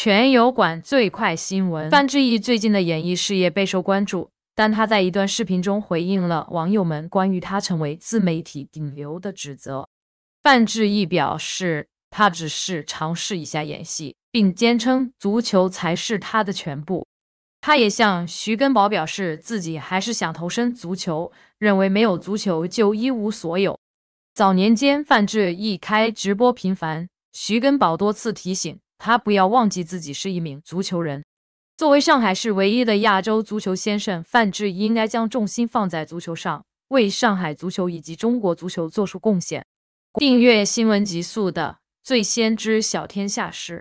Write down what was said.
全友馆最快新闻：范志毅最近的演艺事业备受关注，但他在一段视频中回应了网友们关于他成为自媒体顶流的指责。范志毅表示，他只是尝试一下演戏，并坚称足球才是他的全部。他也向徐根宝表示，自己还是想投身足球，认为没有足球就一无所有。早年间，范志毅开直播频繁，徐根宝多次提醒。他不要忘记自己是一名足球人。作为上海市唯一的亚洲足球先生，范志毅应该将重心放在足球上，为上海足球以及中国足球做出贡献。订阅新闻极速的《最先知晓天下事》。